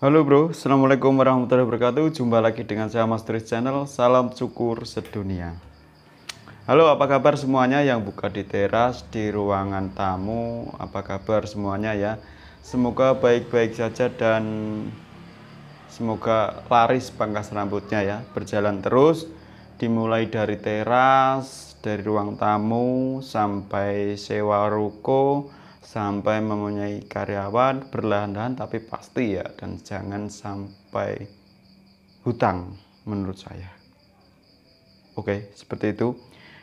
Halo bro, Assalamualaikum warahmatullahi wabarakatuh Jumpa lagi dengan saya Mas Tris Channel Salam syukur sedunia Halo apa kabar semuanya yang buka di teras, di ruangan tamu Apa kabar semuanya ya Semoga baik-baik saja dan Semoga laris pangkas rambutnya ya Berjalan terus Dimulai dari teras, dari ruang tamu Sampai sewa ruko sampai mempunyai karyawan berlahan-lahan tapi pasti ya dan jangan sampai hutang menurut saya. Oke, seperti itu.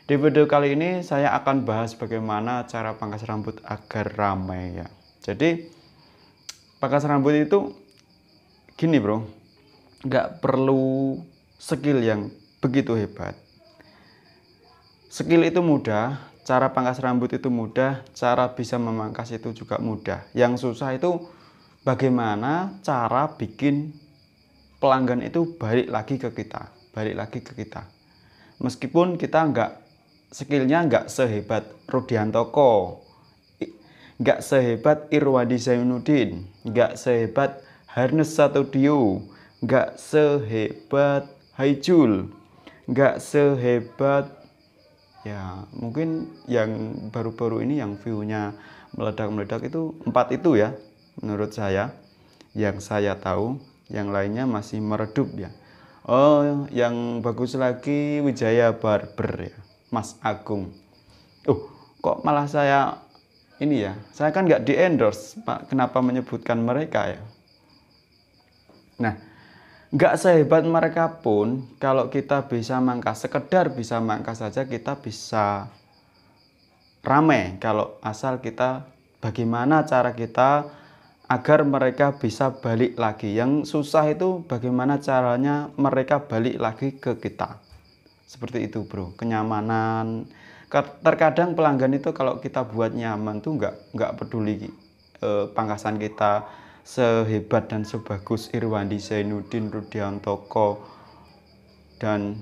Di video kali ini saya akan bahas bagaimana cara pangkas rambut agar ramai ya. Jadi pangkas rambut itu gini bro, nggak perlu skill yang begitu hebat. Skill itu mudah, cara pangkas rambut itu mudah, cara bisa memangkas itu juga mudah. Yang susah itu bagaimana cara bikin pelanggan itu balik lagi ke kita, balik lagi ke kita. Meskipun kita nggak skillnya nggak sehebat Rudiantoko, nggak sehebat Irwadi Zainuddin, nggak sehebat Harnes Satudio, nggak sehebat Haijul, nggak sehebat ya mungkin yang baru-baru ini yang view-nya meledak-meledak itu empat itu ya menurut saya yang saya tahu yang lainnya masih meredup ya oh yang bagus lagi Wijaya Barber ya Mas Agung oh kok malah saya ini ya saya kan nggak di endorse pak kenapa menyebutkan mereka ya nah nggak sehebat mereka pun kalau kita bisa mangkas sekedar bisa mangkas saja kita bisa rame kalau asal kita bagaimana cara kita agar mereka bisa balik lagi yang susah itu bagaimana caranya mereka balik lagi ke kita seperti itu bro kenyamanan terkadang pelanggan itu kalau kita buat nyaman tuh nggak nggak peduli eh, pangkasan kita sehebat dan sebagus Irwandi Zainuddin Rudiantoko dan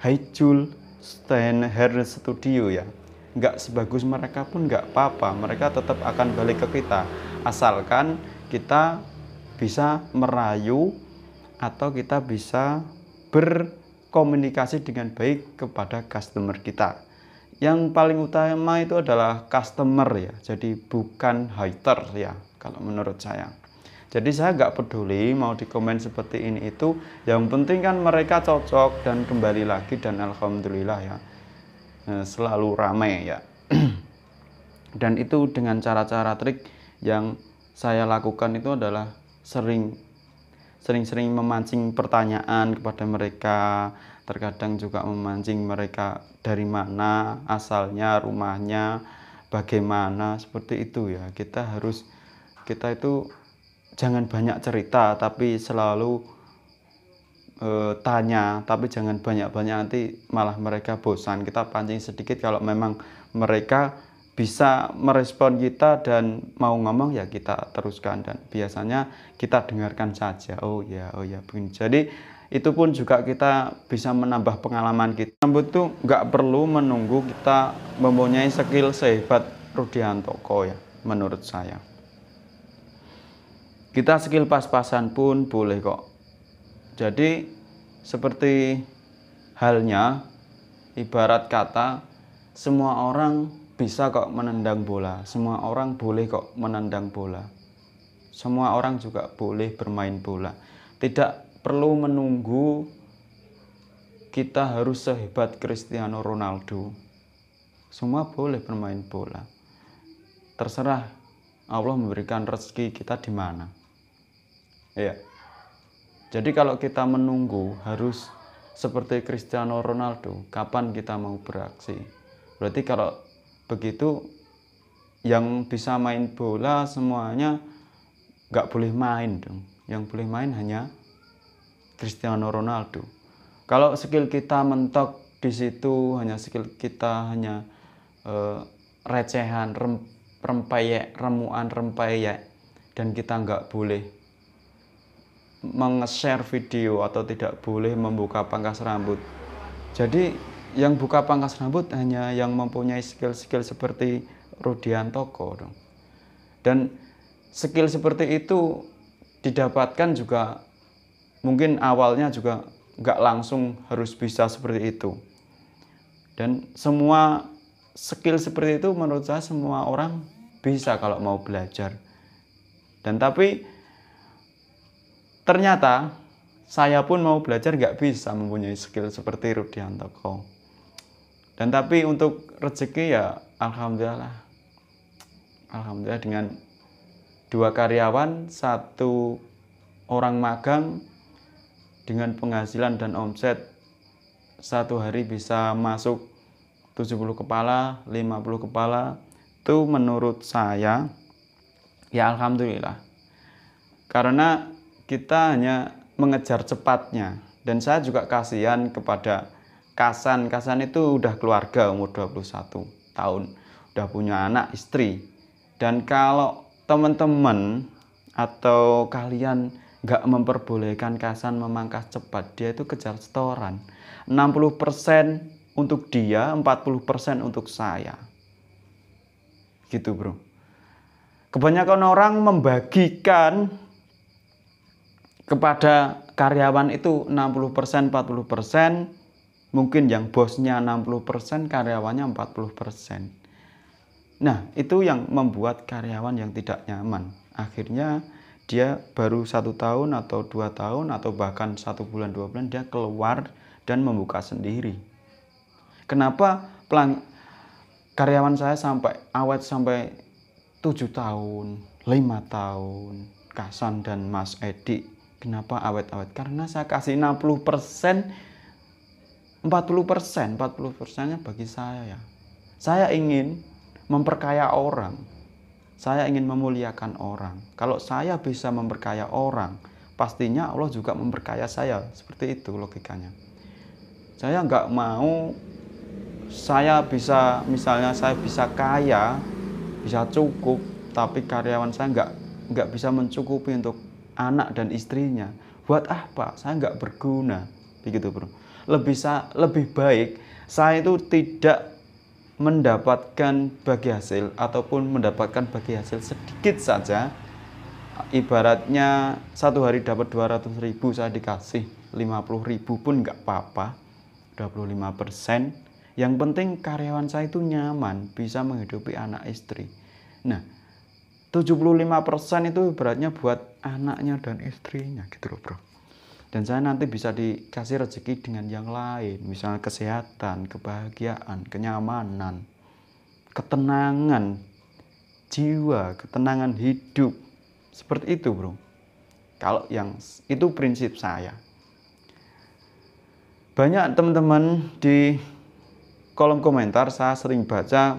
Haijul Steinher Studio ya nggak sebagus mereka pun nggak apa-apa mereka tetap akan balik ke kita asalkan kita bisa merayu atau kita bisa berkomunikasi dengan baik kepada customer kita yang paling utama itu adalah customer ya jadi bukan hater ya kalau menurut saya. Jadi saya nggak peduli mau dikomen seperti ini itu, yang penting kan mereka cocok dan kembali lagi dan alhamdulillah ya eh, selalu ramai ya. dan itu dengan cara-cara trik yang saya lakukan itu adalah sering sering-sering memancing pertanyaan kepada mereka terkadang juga memancing mereka dari mana asalnya rumahnya bagaimana seperti itu ya kita harus kita itu jangan banyak cerita tapi selalu e, tanya tapi jangan banyak-banyak nanti malah mereka bosan kita pancing sedikit kalau memang mereka bisa merespon kita dan mau ngomong ya kita teruskan dan biasanya kita dengarkan saja oh ya oh ya begini jadi itu pun juga kita bisa menambah pengalaman kita rambut tuh nggak perlu menunggu kita mempunyai skill sehebat Rudiantoko ya menurut saya kita skill pas-pasan pun boleh kok. Jadi seperti halnya ibarat kata semua orang bisa kok menendang bola, semua orang boleh kok menendang bola. Semua orang juga boleh bermain bola. Tidak perlu menunggu kita harus sehebat Cristiano Ronaldo. Semua boleh bermain bola. Terserah Allah memberikan rezeki kita di mana. Iya. Jadi kalau kita menunggu harus seperti Cristiano Ronaldo, kapan kita mau beraksi? Berarti kalau begitu yang bisa main bola semuanya nggak boleh main dong. Yang boleh main hanya Cristiano Ronaldo. Kalau skill kita mentok di situ hanya skill kita hanya uh, recehan, rem, rempeyek, remuan, rempeyek dan kita nggak boleh meng-share video atau tidak boleh membuka pangkas rambut. Jadi yang buka pangkas rambut hanya yang mempunyai skill-skill seperti Rudian Toko dong. Dan skill seperti itu didapatkan juga mungkin awalnya juga nggak langsung harus bisa seperti itu. Dan semua skill seperti itu menurut saya semua orang bisa kalau mau belajar. Dan tapi Ternyata saya pun mau belajar nggak bisa mempunyai skill seperti Rudiantoko. Dan tapi untuk rezeki ya alhamdulillah. Alhamdulillah dengan dua karyawan, satu orang magang dengan penghasilan dan omset satu hari bisa masuk 70 kepala, 50 kepala. Itu menurut saya ya alhamdulillah. Karena kita hanya mengejar cepatnya. Dan saya juga kasihan kepada Kasan. Kasan itu udah keluarga umur 21 tahun, udah punya anak, istri. Dan kalau teman-teman atau kalian nggak memperbolehkan Kasan memangkas cepat, dia itu kejar setoran. 60% untuk dia, 40% untuk saya. Gitu bro. Kebanyakan orang membagikan kepada karyawan itu 60%, 40%, mungkin yang bosnya 60%, karyawannya 40%. Nah, itu yang membuat karyawan yang tidak nyaman. Akhirnya dia baru satu tahun atau dua tahun atau bahkan satu bulan dua bulan dia keluar dan membuka sendiri. Kenapa pelang karyawan saya sampai awet sampai tujuh tahun, lima tahun, Kasan dan Mas Edi Kenapa awet-awet? Karena saya kasih 60 persen, 40 persen, 40 persennya bagi saya. ya. Saya ingin memperkaya orang. Saya ingin memuliakan orang. Kalau saya bisa memperkaya orang, pastinya Allah juga memperkaya saya. Seperti itu logikanya. Saya nggak mau saya bisa, misalnya saya bisa kaya, bisa cukup, tapi karyawan saya nggak nggak bisa mencukupi untuk anak dan istrinya. Buat apa? Saya nggak berguna. Begitu bro. Lebih sa lebih baik saya itu tidak mendapatkan bagi hasil ataupun mendapatkan bagi hasil sedikit saja ibaratnya satu hari dapat 200 ribu saya dikasih 50 ribu pun nggak apa-apa 25 persen yang penting karyawan saya itu nyaman bisa menghidupi anak istri nah 75% itu beratnya buat anaknya dan istrinya gitu loh bro dan saya nanti bisa dikasih rezeki dengan yang lain misalnya kesehatan, kebahagiaan, kenyamanan ketenangan jiwa, ketenangan hidup seperti itu bro kalau yang itu prinsip saya banyak teman-teman di kolom komentar saya sering baca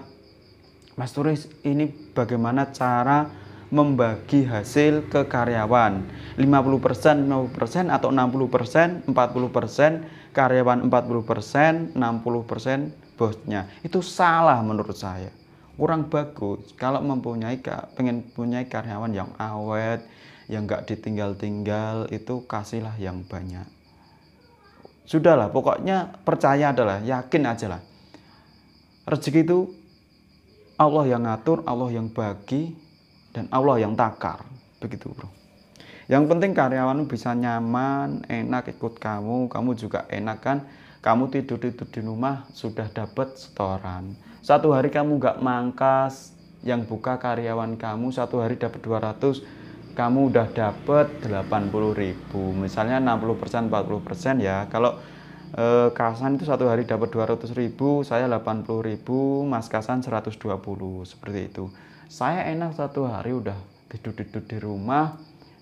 Mas Turis, ini bagaimana cara membagi hasil ke karyawan 50%, 50% atau 60%, 40% karyawan 40%, 60% bosnya. Itu salah menurut saya. Kurang bagus kalau mempunyai pengen punya karyawan yang awet, yang enggak ditinggal-tinggal itu kasihlah yang banyak. Sudahlah, pokoknya percaya adalah yakin aja lah. Rezeki itu Allah yang ngatur, Allah yang bagi, dan Allah yang takar. Begitu, bro. Yang penting karyawan bisa nyaman, enak ikut kamu, kamu juga enak kan. Kamu tidur-tidur di rumah sudah dapat setoran. Satu hari kamu nggak mangkas, yang buka karyawan kamu satu hari dapat 200, kamu udah dapat 80 ribu. Misalnya 60%, 40% ya. Kalau e, Kasan itu satu hari dapat 200 ribu saya 80 ribu Mas Kasan 120 seperti itu saya enak satu hari udah tidur-tidur di rumah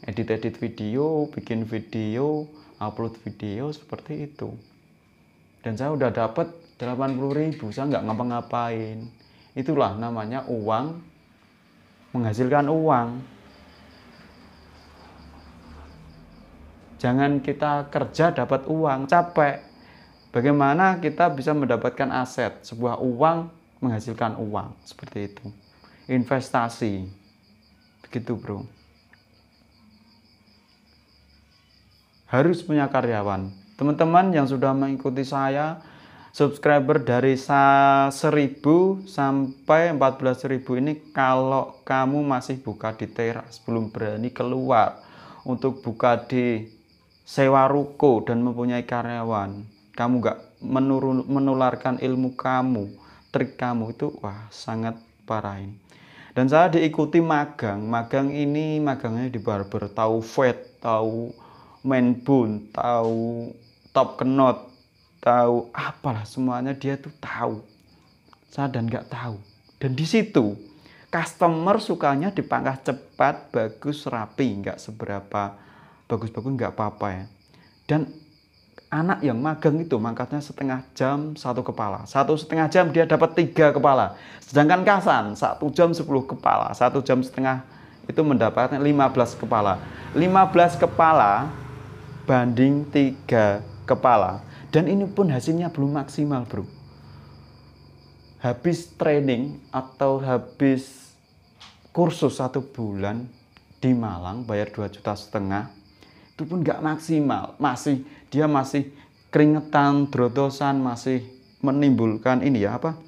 edit-edit video bikin video upload video seperti itu dan saya udah dapat 80 ribu saya nggak ngapa-ngapain itulah namanya uang menghasilkan uang jangan kita kerja dapat uang capek Bagaimana kita bisa mendapatkan aset, sebuah uang menghasilkan uang, seperti itu. Investasi. Begitu, Bro. Harus punya karyawan. Teman-teman yang sudah mengikuti saya subscriber dari 1000 sampai 14000 ini kalau kamu masih buka di teras, belum berani keluar untuk buka di sewa ruko dan mempunyai karyawan kamu gak menurun, menularkan ilmu kamu trik kamu itu wah sangat parah ini dan saya diikuti magang magang ini magangnya di barber tahu vet tahu main bun tahu top kenot tahu apalah semuanya dia tuh tahu saya dan nggak tahu dan di situ customer sukanya dipangkas cepat bagus rapi nggak seberapa bagus-bagus nggak apa-apa ya dan anak yang magang itu mangkatnya setengah jam satu kepala. Satu setengah jam dia dapat tiga kepala. Sedangkan kasan satu jam sepuluh kepala. Satu jam setengah itu mendapatkan lima belas kepala. lima belas kepala banding tiga kepala. Dan ini pun hasilnya belum maksimal bro. Habis training atau habis kursus satu bulan di Malang bayar dua juta setengah itu pun nggak maksimal masih dia masih keringetan, drotosan, masih menimbulkan ini ya apa?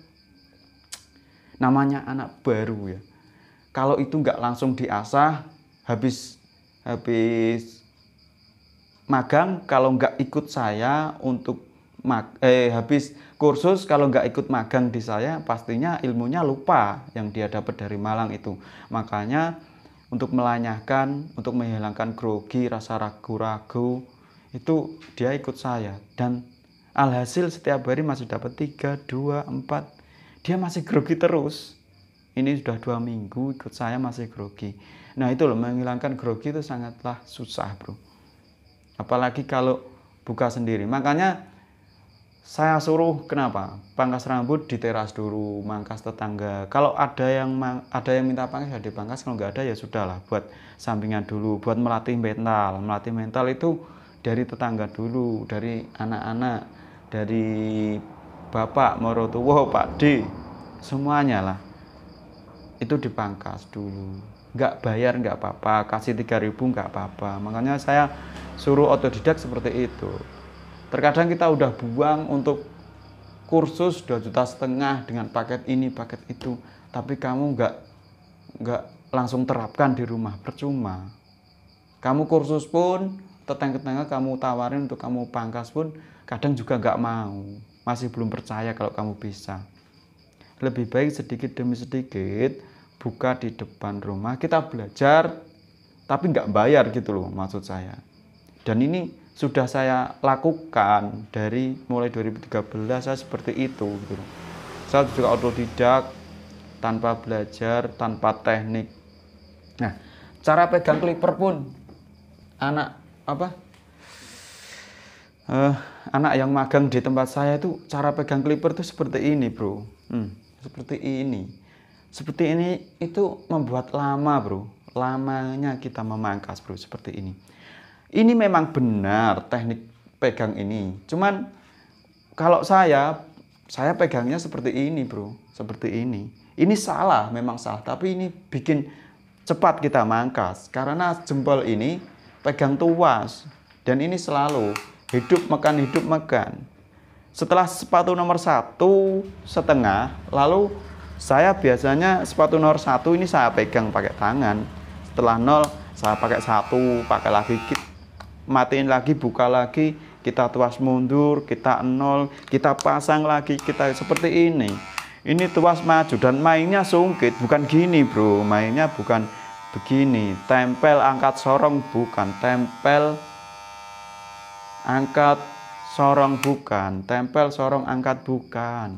Namanya anak baru ya. Kalau itu nggak langsung diasah, habis habis magang kalau nggak ikut saya untuk mag, eh, habis kursus kalau nggak ikut magang di saya pastinya ilmunya lupa yang dia dapat dari Malang itu makanya untuk melanyahkan untuk menghilangkan grogi rasa ragu-ragu itu dia ikut saya dan alhasil setiap hari masih dapat 3, 2, 4 dia masih grogi terus ini sudah dua minggu ikut saya masih grogi nah itu loh menghilangkan grogi itu sangatlah susah bro apalagi kalau buka sendiri makanya saya suruh kenapa pangkas rambut di teras dulu mangkas tetangga kalau ada yang ada yang minta pangkas ya dipangkas kalau nggak ada ya sudahlah buat sampingan dulu buat melatih mental melatih mental itu dari tetangga dulu, dari anak-anak, dari bapak, morotuwo, pak D, semuanya lah. Itu dipangkas dulu. Nggak bayar nggak apa-apa, kasih 3000 nggak apa-apa. Makanya saya suruh otodidak seperti itu. Terkadang kita udah buang untuk kursus 2 juta setengah dengan paket ini, paket itu. Tapi kamu nggak nggak langsung terapkan di rumah, percuma. Kamu kursus pun tetangga-tetangga kamu tawarin untuk kamu pangkas pun kadang juga nggak mau masih belum percaya kalau kamu bisa lebih baik sedikit demi sedikit buka di depan rumah kita belajar tapi nggak bayar gitu loh maksud saya dan ini sudah saya lakukan dari mulai 2013 saya seperti itu gitu loh. saya juga otodidak tanpa belajar tanpa teknik nah cara pegang clipper pun anak apa uh, anak yang magang di tempat saya itu cara pegang clipper tuh seperti ini bro hmm, seperti ini seperti ini itu membuat lama bro lamanya kita memangkas bro seperti ini ini memang benar teknik pegang ini cuman kalau saya saya pegangnya seperti ini bro seperti ini ini salah memang salah tapi ini bikin cepat kita mangkas karena jempol ini pegang tuas dan ini selalu hidup makan hidup makan setelah sepatu nomor satu setengah lalu saya biasanya sepatu nomor satu ini saya pegang pakai tangan setelah nol saya pakai satu pakai lagi matiin lagi buka lagi kita tuas mundur kita nol kita pasang lagi kita seperti ini ini tuas maju dan mainnya sungkit bukan gini bro mainnya bukan begini tempel angkat sorong bukan tempel angkat sorong bukan tempel sorong angkat bukan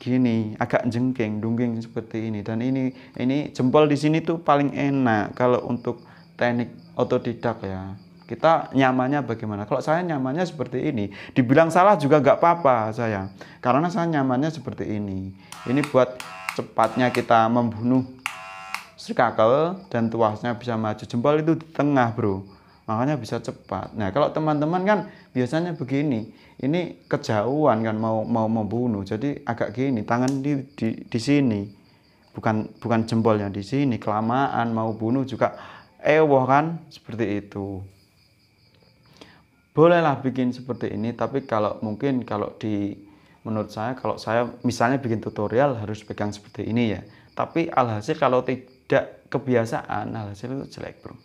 gini agak jengking dungging seperti ini dan ini ini jempol di sini tuh paling enak kalau untuk teknik otodidak ya kita nyamannya bagaimana kalau saya nyamannya seperti ini dibilang salah juga nggak apa-apa saya karena saya nyamannya seperti ini ini buat cepatnya kita membunuh strikakel dan tuasnya bisa maju jempol itu di tengah bro makanya bisa cepat nah kalau teman-teman kan biasanya begini ini kejauhan kan mau mau membunuh jadi agak gini tangan di di, di sini bukan bukan jempolnya di sini kelamaan mau bunuh juga ewoh kan seperti itu bolehlah bikin seperti ini tapi kalau mungkin kalau di menurut saya kalau saya misalnya bikin tutorial harus pegang seperti ini ya tapi alhasil kalau tidak kebiasaan hasil itu jelek bro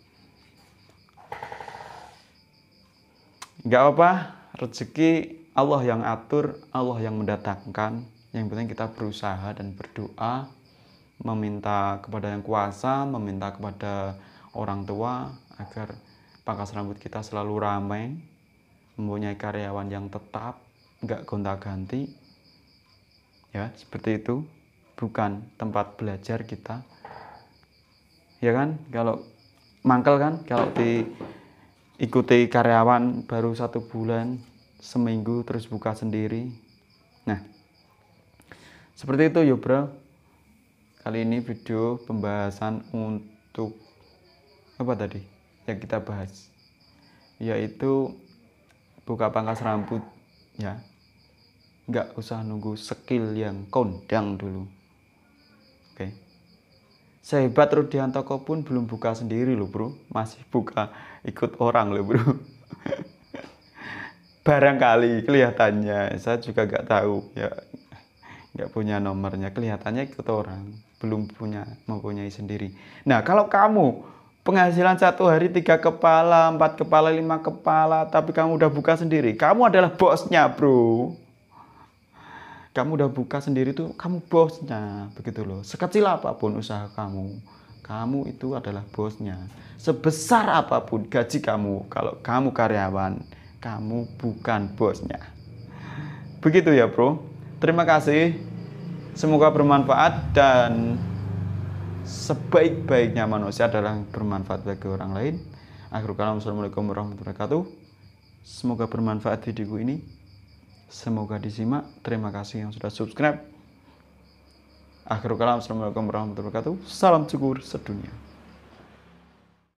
nggak apa rezeki Allah yang atur Allah yang mendatangkan yang penting kita berusaha dan berdoa meminta kepada yang kuasa meminta kepada orang tua agar pangkas rambut kita selalu ramai mempunyai karyawan yang tetap nggak gonta-ganti ya seperti itu bukan tempat belajar kita ya kan kalau mangkel kan kalau diikuti karyawan baru satu bulan seminggu terus buka sendiri nah seperti itu yo ya, bro kali ini video pembahasan untuk apa tadi yang kita bahas yaitu buka pangkas rambut ya nggak usah nunggu skill yang kondang dulu Sehebat Rudi Antoko pun belum buka sendiri loh bro, masih buka ikut orang loh bro. Barangkali kelihatannya, saya juga nggak tahu ya, nggak punya nomornya. Kelihatannya ikut orang, belum punya mempunyai sendiri. Nah kalau kamu penghasilan satu hari tiga kepala, empat kepala, lima kepala, tapi kamu udah buka sendiri, kamu adalah bosnya bro kamu udah buka sendiri tuh kamu bosnya begitu loh sekecil apapun usaha kamu kamu itu adalah bosnya sebesar apapun gaji kamu kalau kamu karyawan kamu bukan bosnya begitu ya bro terima kasih semoga bermanfaat dan sebaik-baiknya manusia adalah bermanfaat bagi orang lain akhir kalam assalamualaikum warahmatullahi wabarakatuh semoga bermanfaat videoku ini Semoga disimak. Terima kasih yang sudah subscribe. Akhirul kalam. Assalamualaikum warahmatullahi wabarakatuh. Salam syukur sedunia.